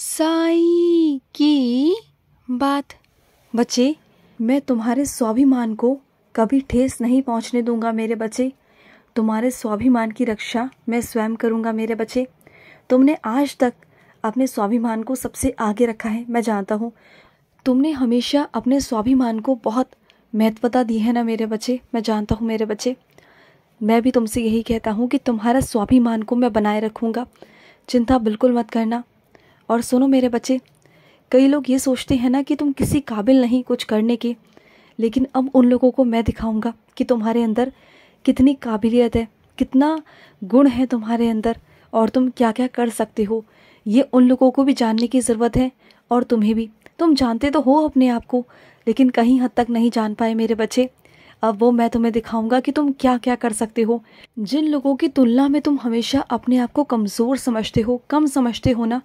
साई की बात बच्चे मैं तुम्हारे स्वाभिमान को कभी ठेस नहीं पहुंचने दूंगा मेरे बच्चे तुम्हारे स्वाभिमान की रक्षा मैं स्वयं करूंगा मेरे बच्चे तुमने आज तक अपने स्वाभिमान को सबसे आगे रखा है मैं जानता हूँ तुमने हमेशा अपने स्वाभिमान को बहुत महत्वता दी है ना मेरे बच्चे मैं जानता हूँ मेरे बच्चे मैं भी तुमसे यही कहता हूँ कि तुम्हारा स्वाभिमान को मैं बनाए रखूँगा चिंता बिल्कुल मत करना और सुनो मेरे बच्चे कई लोग ये सोचते हैं ना कि तुम किसी काबिल नहीं कुछ करने के लेकिन अब उन लोगों को मैं दिखाऊंगा कि तुम्हारे अंदर कितनी काबिलियत है कितना गुण है तुम्हारे अंदर और तुम क्या क्या कर सकते हो ये उन लोगों को भी जानने की ज़रूरत है और तुम्हें भी तुम जानते तो हो अपने आप को लेकिन कहीं हद तक नहीं जान पाए मेरे बच्चे अब वो मैं तुम्हें दिखाऊंगा कि तुम क्या क्या कर सकते हो जिन लोगों की तुलना में तुम हमेशा अपने आप को कमज़ोर समझते हो कम समझते हो ना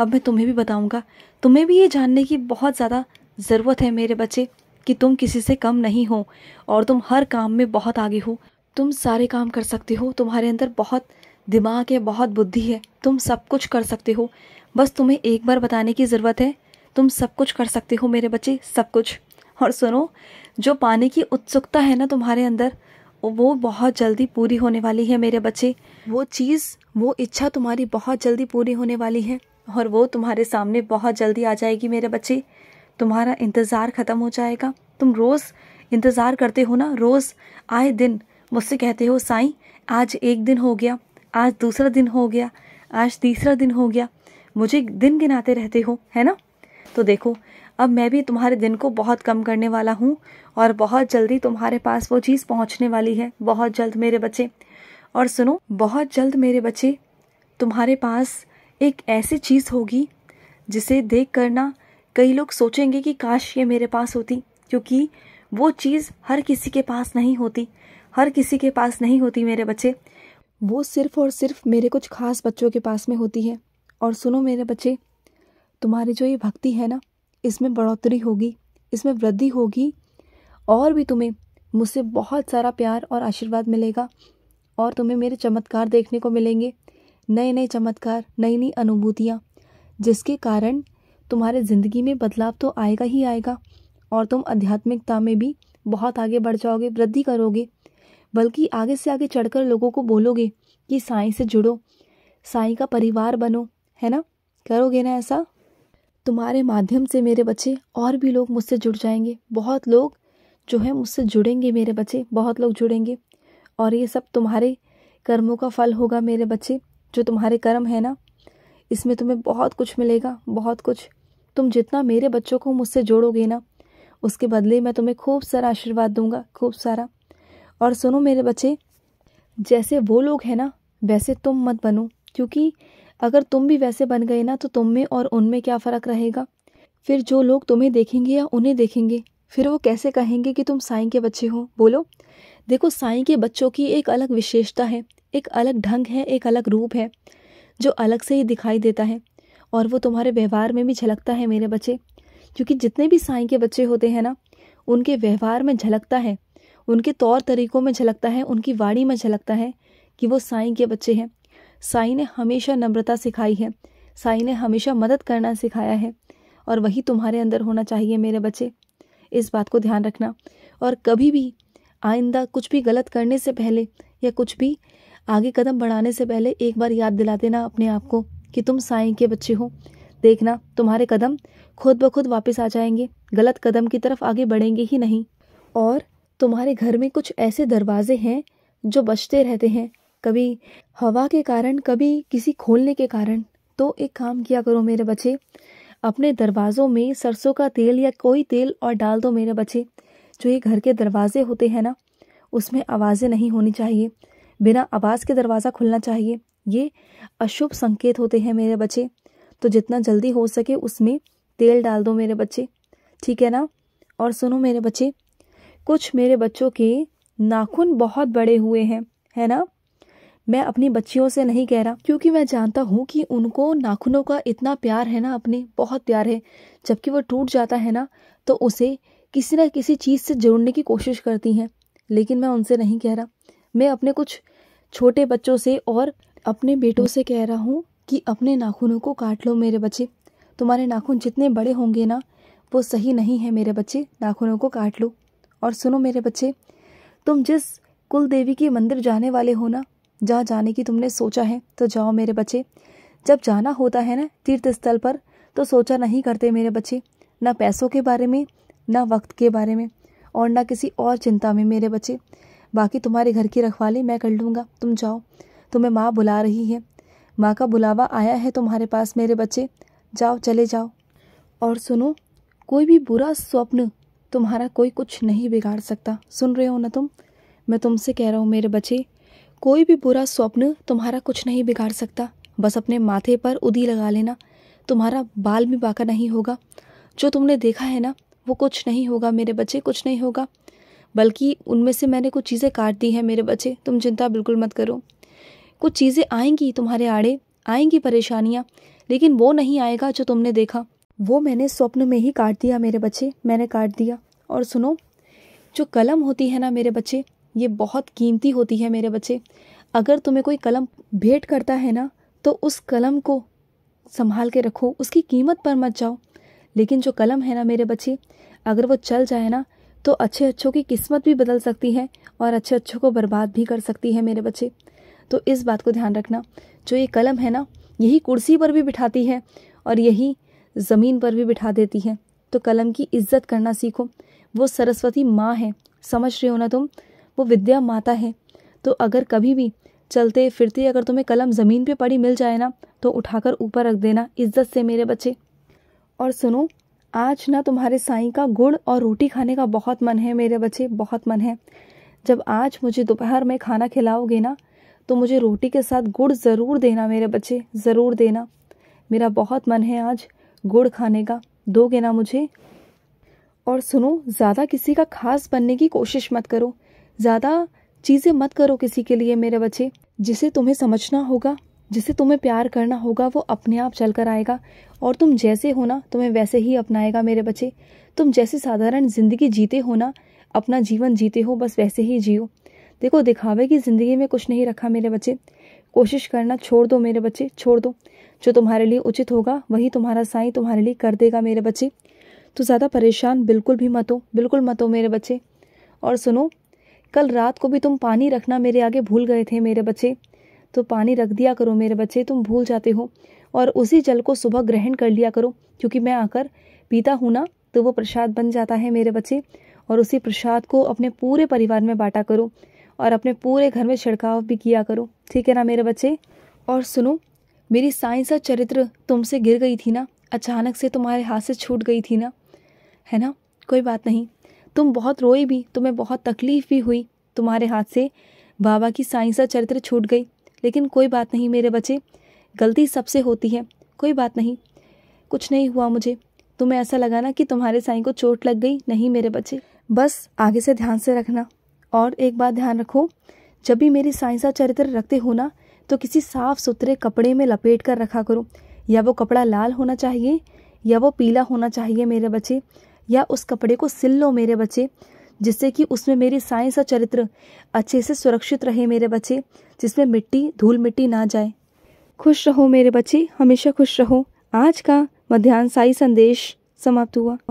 अब मैं तुम्हें भी बताऊंगा तुम्हें भी ये जानने की बहुत ज़्यादा ज़रूरत है मेरे बच्चे कि तुम किसी से कम नहीं हो और तुम हर काम में बहुत आगे हो तुम सारे काम कर सकते हो तुम्हारे अंदर बहुत दिमाग है बहुत बुद्धि है तुम सब कुछ कर सकते हो बस तुम्हें एक बार बताने की ज़रूरत है तुम सब कुछ कर सकते हो मेरे बच्चे सब कुछ और सुनो जो पाने की उत्सुकता है ना तुम्हारे अंदर वो बहुत जल्दी पूरी होने वाली है मेरे बच्चे वो चीज़ वो इच्छा तुम्हारी बहुत जल्दी पूरी होने वाली है और वो तुम्हारे सामने बहुत जल्दी आ जाएगी मेरे बच्चे तुम्हारा इंतज़ार ख़त्म हो जाएगा तुम रोज़ इंतज़ार करते हो ना रोज़ आए दिन मुझसे कहते हो साईं आज एक दिन हो गया आज दूसरा दिन हो गया आज तीसरा दिन हो गया मुझे दिन गिनाते रहते हो है ना तो देखो अब मैं भी तुम्हारे दिन को बहुत कम करने वाला हूँ और बहुत जल्दी तुम्हारे पास वो चीज़ पहुँचने वाली है बहुत जल्द मेरे बच्चे और सुनो बहुत जल्द मेरे बच्चे तुम्हारे पास एक ऐसी चीज़ होगी जिसे देख करना कई लोग सोचेंगे कि काश ये मेरे पास होती क्योंकि वो चीज़ हर किसी के पास नहीं होती हर किसी के पास नहीं होती मेरे बच्चे वो सिर्फ़ और सिर्फ मेरे कुछ खास बच्चों के पास में होती है और सुनो मेरे बच्चे तुम्हारी जो ये भक्ति है ना इसमें बढ़ोतरी होगी इसमें वृद्धि होगी और भी तुम्हें मुझसे बहुत सारा प्यार और आशीर्वाद मिलेगा और तुम्हें मेरे चमत्कार देखने को मिलेंगे नए नए चमत्कार नई नई अनुभूतियाँ जिसके कारण तुम्हारे ज़िंदगी में बदलाव तो आएगा ही आएगा और तुम आध्यात्मिकता में भी बहुत आगे बढ़ जाओगे वृद्धि करोगे बल्कि आगे से आगे चढ़कर लोगों को बोलोगे कि साई से जुड़ो साई का परिवार बनो है ना करोगे ना ऐसा तुम्हारे माध्यम से मेरे बच्चे और भी लोग मुझसे जुड़ जाएंगे बहुत लोग जो है मुझसे जुड़ेंगे मेरे बच्चे बहुत लोग जुड़ेंगे और ये सब तुम्हारे कर्मों का फल होगा मेरे बच्चे जो तुम्हारे कर्म है ना इसमें तुम्हें बहुत कुछ मिलेगा बहुत कुछ तुम जितना मेरे बच्चों को मुझसे जोड़ोगे ना उसके बदले मैं तुम्हें खूब सारा आशीर्वाद दूंगा खूब सारा और सुनो मेरे बच्चे जैसे वो लोग हैं ना वैसे तुम मत बनो क्योंकि अगर तुम भी वैसे बन गए ना तो तुम में और उनमें क्या फ़र्क रहेगा फिर जो लोग तुम्हें देखेंगे या उन्हें देखेंगे फिर वो कैसे कहेंगे कि तुम साईं के बच्चे हो बोलो देखो साईं के बच्चों की एक अलग विशेषता है एक अलग ढंग है एक अलग रूप है जो अलग से ही दिखाई देता है और वो तुम्हारे व्यवहार में भी झलकता है मेरे बच्चे क्योंकि जितने भी साई के बच्चे होते हैं ना उनके व्यवहार में झलकता है उनके तौर तरीकों में झलकता है उनकी वाणी में झलकता है कि वो साई के बच्चे हैं साई ने हमेशा नम्रता सिखाई है साई ने हमेशा मदद करना सिखाया है और वही तुम्हारे अंदर होना चाहिए मेरे बच्चे इस बात को ध्यान रखना और कभी भी आइंदा कुछ भी गलत करने से पहले या कुछ भी आगे कदम बढ़ाने से पहले एक बार याद दिला देना अपने आप को कि तुम साई के बच्चे हो देखना तुम्हारे कदम खुद ब खुद वापस आ जाएंगे गलत कदम की तरफ आगे बढ़ेंगे ही नहीं और तुम्हारे घर में कुछ ऐसे दरवाजे हैं जो बचते रहते हैं कभी हवा के कारण कभी किसी खोलने के कारण तो एक काम किया करो मेरे बच्चे अपने दरवाज़ों में सरसों का तेल या कोई तेल और डाल दो मेरे बच्चे जो ये घर के दरवाजे होते हैं ना उसमें आवाज़ें नहीं होनी चाहिए बिना आवाज़ के दरवाज़ा खुलना चाहिए ये अशुभ संकेत होते हैं मेरे बच्चे तो जितना जल्दी हो सके उसमें तेल डाल दो मेरे बच्चे ठीक है ना और सुनो मेरे बच्चे कुछ मेरे बच्चों के नाखून बहुत बड़े हुए हैं है ना मैं अपनी बच्चियों से नहीं कह रहा क्योंकि मैं जानता हूँ कि उनको नाखूनों का इतना प्यार है ना अपने बहुत प्यार है जबकि वो टूट जाता है ना तो उसे किसी ना किसी चीज़ से जुड़ने की कोशिश करती हैं लेकिन मैं उनसे नहीं कह रहा मैं अपने कुछ छोटे बच्चों से और अपने बेटों से कह रहा हूँ कि अपने नाखूनों को काट लो मेरे बच्चे तुम्हारे नाखून जितने बड़े होंगे ना वो सही नहीं है मेरे बच्चे नाखूनों को काट लो और सुनो मेरे बच्चे तुम जिस कुल देवी के मंदिर जाने वाले हो ना जहाँ जाने की तुमने सोचा है तो जाओ मेरे बच्चे जब जाना होता है ना तीर्थ स्थल पर तो सोचा नहीं करते मेरे बच्चे ना पैसों के बारे में ना वक्त के बारे में और ना किसी और चिंता में मेरे बच्चे बाकी तुम्हारे घर की रखवाली मैं कर लूँगा तुम जाओ तुम्हें माँ बुला रही है माँ का बुलावा आया है तुम्हारे पास मेरे बच्चे जाओ चले जाओ और सुनो कोई भी बुरा स्वप्न तुम्हारा कोई कुछ नहीं बिगाड़ सकता सुन रहे हो ना तुम मैं तुमसे कह रहा हूँ मेरे बच्चे कोई भी बुरा स्वप्न तुम्हारा कुछ नहीं बिगाड़ सकता बस अपने माथे पर उदी लगा लेना तुम्हारा बाल भी बाका नहीं होगा जो तुमने देखा है ना वो कुछ नहीं होगा मेरे बच्चे कुछ नहीं होगा बल्कि उनमें से मैंने कुछ चीज़ें काट दी हैं मेरे बच्चे तुम चिंता बिल्कुल मत करो कुछ चीज़ें आएंगी तुम्हारे आड़े आएंगी परेशानियाँ लेकिन वो नहीं आएगा जो तुमने देखा वो मैंने स्वप्न में ही काट दिया मेरे बच्चे मैंने काट दिया और सुनो जो कलम होती है ना मेरे बच्चे ये बहुत कीमती होती है मेरे बच्चे अगर तुम्हें कोई कलम भेंट करता है ना तो उस कलम को संभाल के रखो उसकी कीमत पर मत जाओ लेकिन जो कलम है ना मेरे बच्चे अगर वो चल जाए ना तो अच्छे अच्छों की किस्मत भी बदल सकती है और अच्छे अच्छों को बर्बाद भी कर सकती है मेरे बच्चे तो इस बात को ध्यान रखना जो ये कलम है ना यही कुर्सी पर भी बिठाती है और यही ज़मीन पर भी बिठा देती है तो कलम की इज्जत करना सीखो वो सरस्वती माँ है समझ रहे हो ना तुम वो विद्या माता है तो अगर कभी भी चलते फिरते अगर तुम्हें कलम ज़मीन पे पड़ी मिल जाए ना तो उठाकर ऊपर रख देना इज्जत से मेरे बच्चे और सुनो आज ना तुम्हारे साईं का गुड़ और रोटी खाने का बहुत मन है मेरे बच्चे बहुत मन है जब आज मुझे दोपहर में खाना खिलाओगे ना तो मुझे रोटी के साथ गुड़ ज़रूर देना मेरे बच्चे ज़रूर देना मेरा बहुत मन है आज गुड़ खाने का दोगे ना मुझे और सुनो ज़्यादा किसी का खास बनने की कोशिश मत करो ज़्यादा चीज़ें मत करो किसी के लिए मेरे बच्चे जिसे तुम्हें समझना होगा जिसे तुम्हें प्यार करना होगा वो अपने आप चल कर आएगा और तुम जैसे हो ना तुम्हें वैसे ही अपनाएगा मेरे बच्चे तुम जैसे साधारण जिंदगी जीते हो ना अपना जीवन जीते हो बस वैसे ही जियो देखो दिखावे की ज़िंदगी में कुछ नहीं रखा मेरे बच्चे कोशिश करना छोड़ दो मेरे बच्चे छोड़ दो जो तुम्हारे लिए उचित होगा वही तुम्हारा साई तुम्हारे लिए कर देगा मेरे बच्चे तो ज़्यादा परेशान बिल्कुल भी मत हो बिल्कुल मत हो मेरे बच्चे और सुनो कल रात को भी तुम पानी रखना मेरे आगे भूल गए थे मेरे बच्चे तो पानी रख दिया करो मेरे बच्चे तुम भूल जाते हो और उसी जल को सुबह ग्रहण कर लिया करो क्योंकि मैं आकर पीता हूँ ना तो वो प्रसाद बन जाता है मेरे बच्चे और उसी प्रसाद को अपने पूरे परिवार में बांटा करो और अपने पूरे घर में छिड़काव भी किया करो ठीक है ना मेरे बच्चे और सुनो मेरी साइंस और चरित्र तुमसे गिर गई थी ना अचानक से तुम्हारे हाथ से छूट गई थी ना है ना कोई बात नहीं तुम बहुत रोई भी तुम्हें बहुत तकलीफ़ भी हुई तुम्हारे हाथ से बाबा की साइंस और चरित्र छूट गई लेकिन कोई बात नहीं मेरे बच्चे गलती सबसे होती है कोई बात नहीं कुछ नहीं हुआ मुझे तुम्हें ऐसा लगा ना कि तुम्हारे साई को चोट लग गई नहीं मेरे बच्चे बस आगे से ध्यान से रखना और एक बात ध्यान रखो जब भी मेरी साइंसा चरित्र रखते हो ना तो किसी साफ सुथरे कपड़े में लपेट कर रखा करो या वो कपड़ा लाल होना चाहिए या वो पीला होना चाहिए मेरे बच्चे या उस कपड़े को सिल लो मेरे बच्चे जिससे कि उसमें मेरी साइंस और चरित्र अच्छे से सुरक्षित रहे मेरे बच्चे जिसमें मिट्टी धूल मिट्टी ना जाए खुश रहो मेरे बच्चे हमेशा खुश रहो आज का मध्यान्ह साई संदेश समाप्त हुआ